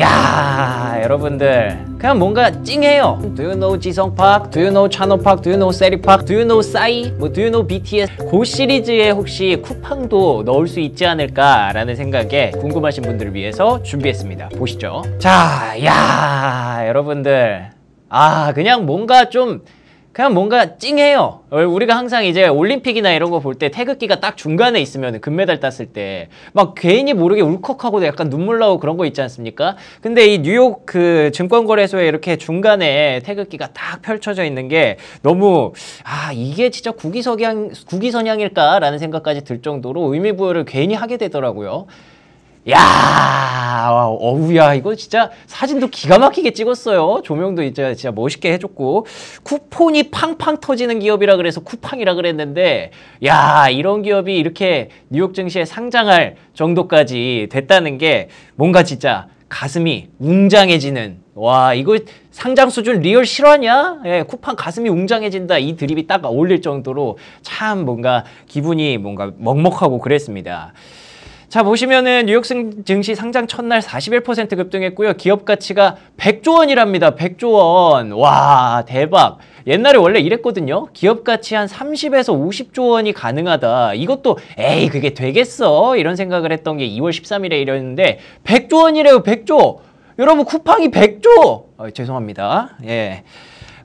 야 여러분들 그냥 뭔가 찡해요 Do you know 지성팍? Do you know 찬호팍? Do you know 세리팍? Do you know 싸이? 뭐 Do you know BTS? 그 시리즈에 혹시 쿠팡도 넣을 수 있지 않을까 라는 생각에 궁금하신 분들을 위해서 준비했습니다 보시죠 자야 여러분들 아 그냥 뭔가 좀 그냥 뭔가 찡해요. 우리가 항상 이제 올림픽이나 이런 거 볼 때 태극기가 딱 중간에 있으면 금메달 땄을 때 막 괜히 모르게 울컥하고 약간 눈물 나고 그런 거 있지 않습니까? 근데 이 뉴욕 그 증권거래소에 이렇게 중간에 태극기가 딱 펼쳐져 있는 게 너무 아 이게 진짜 국위석양 국위선양일까라는 생각까지 들 정도로 의미부여를 괜히 하게 되더라고요. 야 어우야 이거 진짜 사진도 기가 막히게 찍었어요 조명도 진짜 진짜 멋있게 해줬고 쿠폰이 팡팡 터지는 기업이라 그래서 쿠팡이라 그랬는데 야 이런 기업이 이렇게 뉴욕 증시에 상장할 정도까지 됐다는 게 뭔가 진짜 가슴이 웅장해지는 와 이거 상장 수준 리얼 실화냐? 예, 쿠팡 가슴이 웅장해진다 이 드립이 딱 어울릴 정도로 참 뭔가 기분이 뭔가 먹먹하고 그랬습니다. 자 보시면은 뉴욕 증시 상장 첫날 41% 급등했고요. 기업 가치가 100조 원이랍니다. 100조 원. 와 대박. 옛날에 원래 이랬거든요. 기업 가치 한 30에서 50조 원이 가능하다. 이것도 에이 그게 되겠어 이런 생각을 했던 게 2월 13일에 이랬는데 100조 원이래요. 100조. 여러분 쿠팡이 100조. 어, 죄송합니다. 예.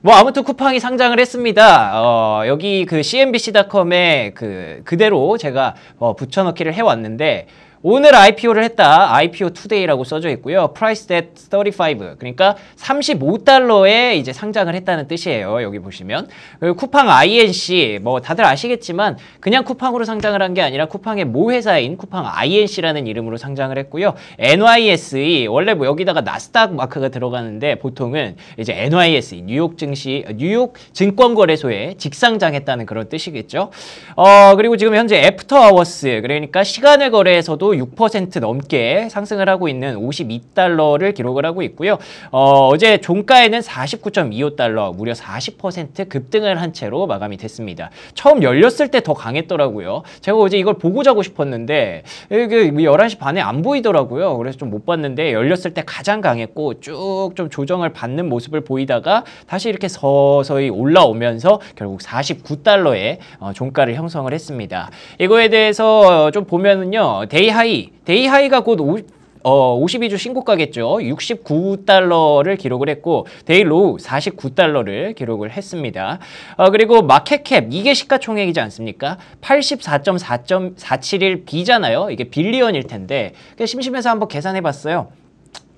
뭐 아무튼 쿠팡이 상장을 했습니다. 어, 여기 그 cnbc.com에 그 그대로 제가 어, 붙여넣기를 해왔는데 오늘 IPO를 했다. IPO 투데이라고 써져 있고요. Price at 35. 그러니까 35달러에 이제 상장을 했다는 뜻이에요. 여기 보시면. 쿠팡 INC 뭐 다들 아시겠지만 그냥 쿠팡으로 상장을 한 게 아니라 쿠팡의 모 회사인 쿠팡 INC라는 이름으로 상장을 했고요. NYSE 원래 뭐 여기다가 나스닥 마크가 들어가는데 보통은 이제 NYSE 뉴욕 증시 어, 뉴욕 증권거래소에 직상장했다는 그런 뜻이겠죠. 어 그리고 지금 현재 애프터 아워스 그러니까 시간외 거래에서도 6% 넘게 상승을 하고 있는 52달러를 기록을 하고 있고요. 어, 제 종가에는 49.25달러, 무려 40% 급등을 한 채로 마감이 됐습니다. 처음 열렸을 때 더 강했더라고요. 제가 어제 이걸 보고 자고 싶었는데 이게 11시 그 뭐 반에 안 보이더라고요. 그래서 좀 못 봤는데 열렸을 때 가장 강했고 쭉 좀 조정을 받는 모습을 보이다가 다시 이렇게 서서히 올라오면서 결국 49달러의 어, 종가를 형성을 했습니다. 이거에 대해서 어, 좀 보면은요. 데이 데이하이, 데이하이가 곧 오, 어, 52주 신고가겠죠. 69달러를 기록을 했고 데일로우 49달러를 기록을 했습니다. 어, 그리고 마켓캡 이게 시가총액이지 않습니까? 84.4.471 비잖아요. 이게 빌리언일 텐데 심심해서 한번 계산해봤어요.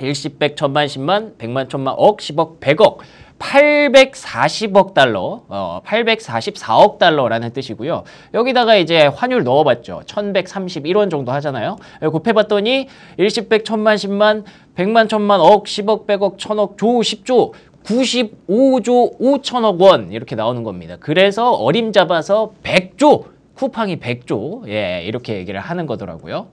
10, 100, 일십0 0만0만 백만 0만억0억0억 840억 달러, 어, 844억 달러라는 뜻이고요. 여기다가 이제 환율 넣어봤죠. 1131원 정도 하잖아요. 예, 곱해봤더니 1 1 0 0 천만 10만 100만 1 0 0 0만억 10억 100억 천억 조 10조 95조 5천억 원 이렇게 나오는 겁니다. 그래서 어림 잡아서 100조 쿠팡이 100조 예 이렇게 얘기를 하는 거더라고요.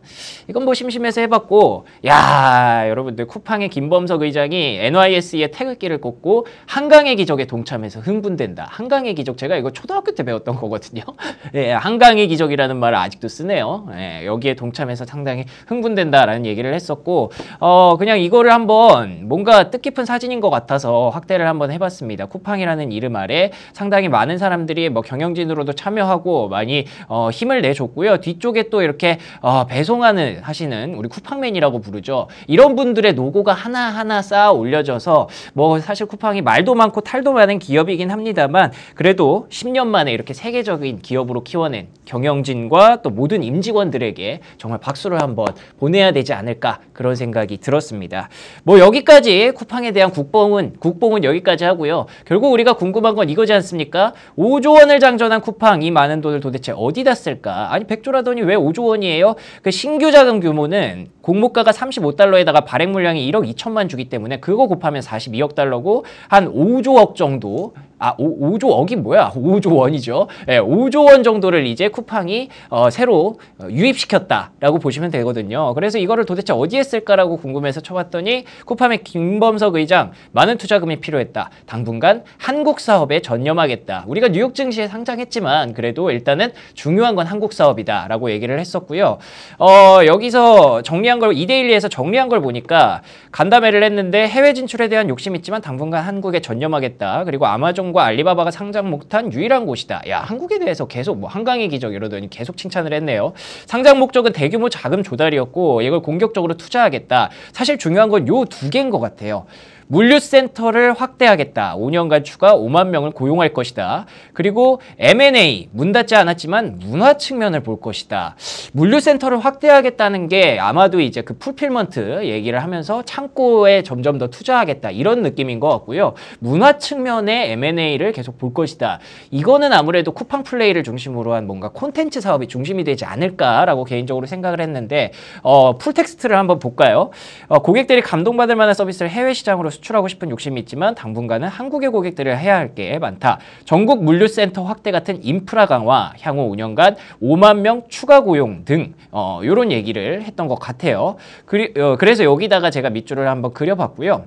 이건 뭐 심심해서 해봤고 야 여러분들 쿠팡의 김범석 의장이 NYSE의 태극기를 꽂고 한강의 기적에 동참해서 흥분된다. 한강의 기적 제가 이거 초등학교 때 배웠던 거거든요. 예 한강의 기적이라는 말을 아직도 쓰네요. 예, 여기에 동참해서 상당히 흥분된다라는 얘기를 했었고 어 그냥 이거를 한번 뭔가 뜻깊은 사진인 것 같아서 확대를 한번 해봤습니다. 쿠팡이라는 이름 아래 상당히 많은 사람들이 뭐 경영진으로도 참여하고 많이 어, 힘을 내줬고요. 뒤쪽에 또 이렇게 어, 배송하는 하시는 우리 쿠팡맨이라고 부르죠. 이런 분들의 노고가 하나하나 쌓아 올려져서 뭐 사실 쿠팡이 말도 많고 탈도 많은 기업이긴 합니다만 그래도 10년 만에 이렇게 세계적인 기업으로 키워낸 경영진과 또 모든 임직원들에게 정말 박수를 한번 보내야 되지 않을까 그런 생각이 들었습니다. 뭐 여기까지 쿠팡에 대한 국뽕은 국뽕은 여기까지 하고요. 결국 우리가 궁금한 건 이거지 않습니까? 5조 원을 장전한 쿠팡 이 많은 돈을 도대체 어디다 쓸까? 아니 100조라더니 왜 5조 원이에요? 그 신규 자금 규모는 공모가가 35달러에다가 발행 물량이 1억 2천만 주기 때문에 그거 곱하면 42억 달러고 한 5조억 정도 아, 5, 조 억이 뭐야? 5조 원이죠. 예, 5조 원 정도를 이제 쿠팡이 어, 새로 어, 유입시켰다라고 보시면 되거든요. 그래서 이거를 도대체 어디에 쓸까라고 궁금해서 쳐봤더니 쿠팡의 김범석 의장 많은 투자금이 필요했다. 당분간 한국 사업에 전념하겠다. 우리가 뉴욕 증시에 상장했지만 그래도 일단은 중요한 건 한국 사업이다라고 얘기를 했었고요. 어, 여기서 정리한 걸 이데일리에서 정리한 걸 보니까 간담회를 했는데 해외 진출에 대한 욕심 있지만 당분간 한국에 전념하겠다. 그리고 아마존 삼성과 알리바바가 상장 못한 유일한 곳이다. 야 한국에 대해서 계속 뭐 한강의 기적 이러더니 계속 칭찬을 했네요. 상장 목적은 대규모 자금 조달이었고 이걸 공격적으로 투자하겠다. 사실 중요한 건 요 두 개인 것 같아요. 물류센터를 확대하겠다. 5년간 추가 5만 명을 고용할 것이다. 그리고 M&A, 문 닫지 않았지만 문화 측면을 볼 것이다. 물류센터를 확대하겠다는 게 아마도 이제 그 풀필먼트 얘기를 하면서 창고에 점점 더 투자하겠다. 이런 느낌인 것 같고요. 문화 측면의 M&A를 계속 볼 것이다. 이거는 아무래도 쿠팡 플레이를 중심으로 한 뭔가 콘텐츠 사업이 중심이 되지 않을까라고 개인적으로 생각을 했는데 어, 풀텍스트를 한번 볼까요? 어, 고객들이 감동받을 만한 서비스를 해외 시장으로 수출하고 싶은 욕심이 있지만 당분간은 한국의 고객들을 해야 할 게 많다. 전국 물류센터 확대 같은 인프라 강화, 향후 5년간 5만 명 추가 고용 등 이런 어, 얘기를 했던 것 같아요. 그리, 어, 그래서 여기다가 제가 밑줄을 한번 그려봤고요.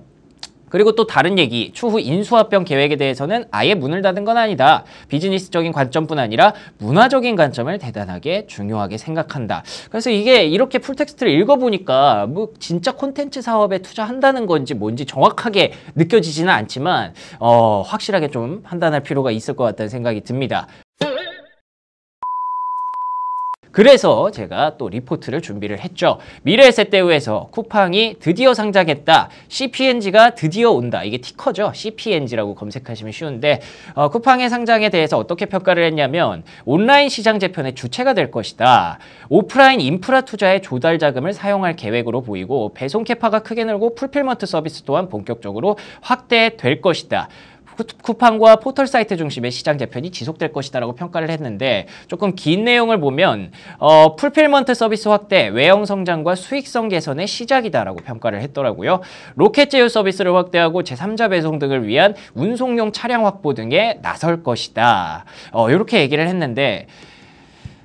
그리고 또 다른 얘기, 추후 인수합병 계획에 대해서는 아예 문을 닫은 건 아니다. 비즈니스적인 관점뿐 아니라 문화적인 관점을 대단하게 중요하게 생각한다. 그래서 이게 이렇게 풀텍스트를 읽어보니까 뭐 진짜 콘텐츠 사업에 투자한다는 건지 뭔지 정확하게 느껴지지는 않지만 어, 확실하게 좀 판단할 필요가 있을 것 같다는 생각이 듭니다. 그래서 제가 또 리포트를 준비를 했죠. 미래에셋대우에서 쿠팡이 드디어 상장했다. CPNG가 드디어 온다. 이게 티커죠. CPNG라고 검색하시면 쉬운데 어, 쿠팡의 상장에 대해서 어떻게 평가를 했냐면 온라인 시장 재편의 주체가 될 것이다. 오프라인 인프라 투자에 조달 자금을 사용할 계획으로 보이고 배송 캐파가 크게 늘고 풀필먼트 서비스 또한 본격적으로 확대될 것이다. 쿠팡과 포털 사이트 중심의 시장 재편이 지속될 것이다라고 평가를 했는데 조금 긴 내용을 보면 어, 풀필먼트 서비스 확대, 외형 성장과 수익성 개선의 시작이다라고 평가를 했더라고요. 로켓 제휴 서비스를 확대하고 제3자 배송 등을 위한 운송용 차량 확보 등에 나설 것이다. 어, 이렇게 얘기를 했는데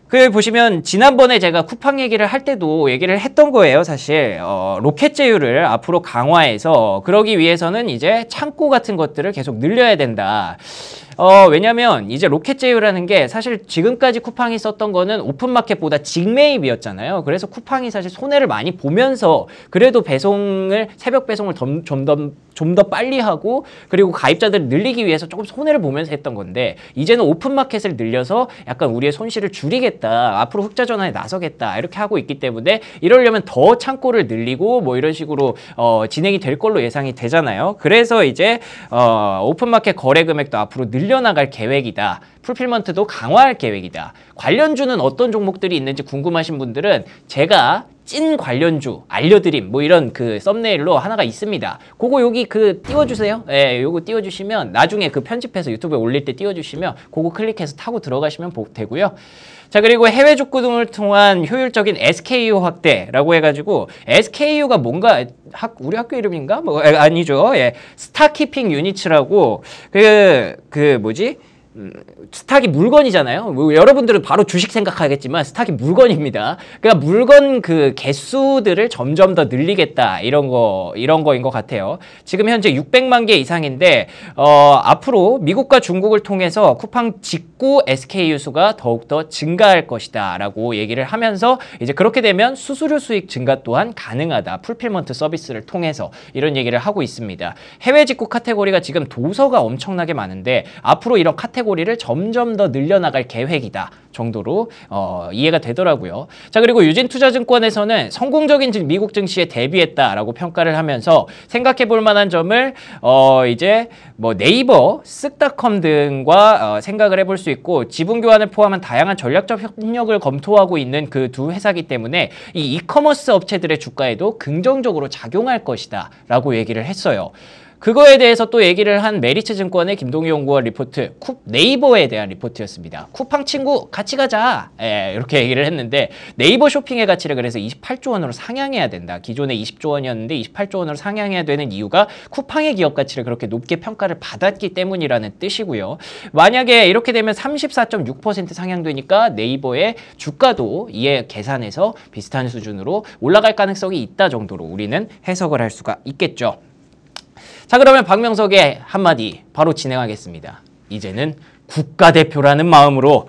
그 보시면 지난번에 제가 쿠팡 얘기를 할 때도 얘기를 했던 거예요 사실 어, 로켓 제휴를 앞으로 강화해서 그러기 위해서는 이제 창고 같은 것들을 계속 늘려야 된다 어, 왜냐면 이제 로켓 제휴라는 게 사실 지금까지 쿠팡이 썼던 거는 오픈마켓보다 직매입이었잖아요 그래서 쿠팡이 사실 손해를 많이 보면서 그래도 배송을 새벽 배송을 점점 좀더 빨리 하고 그리고 가입자들을 늘리기 위해서 조금 손해를 보면서 했던 건데 이제는 오픈마켓을 늘려서 약간 우리의 손실을 줄이겠다 앞으로 흑자 전환에 나서겠다 이렇게 하고 있기 때문에 이러려면 더 창고를 늘리고 뭐 이런 식으로 어, 진행이 될 걸로 예상이 되잖아요 그래서 이제 어, 오픈마켓 거래 금액도 앞으로 늘려나갈 계획이다 풀필먼트도 강화할 계획이다 관련주는 어떤 종목들이 있는지 궁금하신 분들은 제가 찐 관련주 알려드림 뭐 이런 그 썸네일로 하나가 있습니다. 그거 여기 그 띄워주세요. 예, 요거 띄워주시면 나중에 그 편집해서 유튜브에 올릴 때 띄워주시면 그거 클릭해서 타고 들어가시면 되고요. 자 그리고 해외 족구 등을 통한 효율적인 SKU 확대라고 해가지고 SKU가 뭔가 학, 우리 학교 이름인가? 뭐 아, 아니죠. 예, 스타키핑 유닛이라고 그 그 뭐지? 스탁이 물건이잖아요. 뭐, 여러분들은 바로 주식 생각하겠지만 스탁이 물건입니다. 그러니까 물건 그 개수들을 점점 더 늘리겠다 이런 거 이런 거인 것 같아요. 지금 현재 600만 개 이상인데 어, 앞으로 미국과 중국을 통해서 쿠팡 직구 SKU 수가 더욱 더 증가할 것이다라고 얘기를 하면서 이제 그렇게 되면 수수료 수익 증가 또한 가능하다. 풀필먼트 서비스를 통해서 이런 얘기를 하고 있습니다. 해외 직구 카테고리가 지금 도서가 엄청나게 많은데 앞으로 이런 카테고리 카테고리를 점점 더 늘려나갈 계획이다 정도로 어, 이해가 되더라고요. 자 그리고 유진투자증권에서는 성공적인 미국 증시에 대비했다라고 평가를 하면서 생각해 볼 만한 점을 어, 이제 뭐 네이버, 쓱닷컴 등과 어, 생각을 해 볼 수 있고 지분 교환을 포함한 다양한 전략적 협력을 검토하고 있는 그 두 회사기 때문에 이 이커머스 업체들의 주가에도 긍정적으로 작용할 것이다 라고 얘기를 했어요. 그거에 대해서 또 얘기를 한 메리츠 증권의 김동희 연구원 리포트 쿠, 네이버에 대한 리포트였습니다. 쿠팡 친구 같이 가자 예, 이렇게 얘기를 했는데 네이버 쇼핑의 가치를 그래서 28조 원으로 상향해야 된다. 기존에 20조 원이었는데 28조 원으로 상향해야 되는 이유가 쿠팡의 기업 가치를 그렇게 높게 평가를 받았기 때문이라는 뜻이고요. 만약에 이렇게 되면 34.6% 상향되니까 네이버의 주가도 이에 계산해서 비슷한 수준으로 올라갈 가능성이 있다 정도로 우리는 해석을 할 수가 있겠죠. 자 그러면 박명석의 한마디 바로 진행하겠습니다. 이제는 국가대표라는 마음으로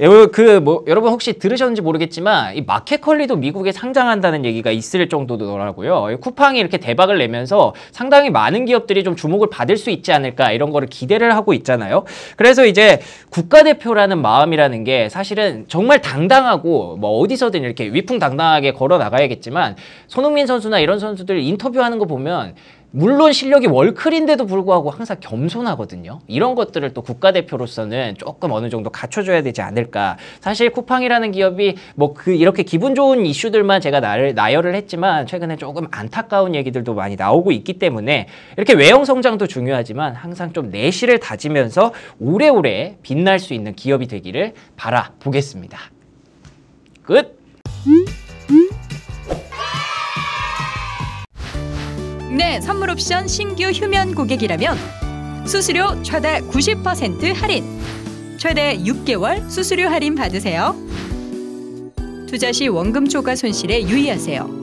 예, 어, 그뭐 여러분 혹시 들으셨는지 모르겠지만 이 마켓컬리도 미국에 상장한다는 얘기가 있을 정도더라고요. 쿠팡이 이렇게 대박을 내면서 상당히 많은 기업들이 좀 주목을 받을 수 있지 않을까 이런 거를 기대를 하고 있잖아요. 그래서 이제 국가대표라는 마음이라는 게 사실은 정말 당당하고 뭐 어디서든 이렇게 위풍당당하게 걸어 나가야겠지만 손흥민 선수나 이런 선수들 인터뷰하는 거 보면 물론 실력이 월클인데도 불구하고 항상 겸손하거든요. 이런 것들을 또 국가대표로서는 조금 어느 정도 갖춰줘야 되지 않을까. 사실 쿠팡이라는 기업이 뭐 그 이렇게 기분 좋은 이슈들만 제가 나를, 나열을 했지만 최근에 조금 안타까운 얘기들도 많이 나오고 있기 때문에 이렇게 외형 성장도 중요하지만 항상 좀 내실을 다지면서 오래오래 빛날 수 있는 기업이 되기를 바라보겠습니다. 끝! 선물 옵션 신규 휴면 고객이라면 수수료 최대 90% 할인, 최대 6개월 수수료 할인 받으세요. 투자 시 원금 초과 손실에 유의하세요.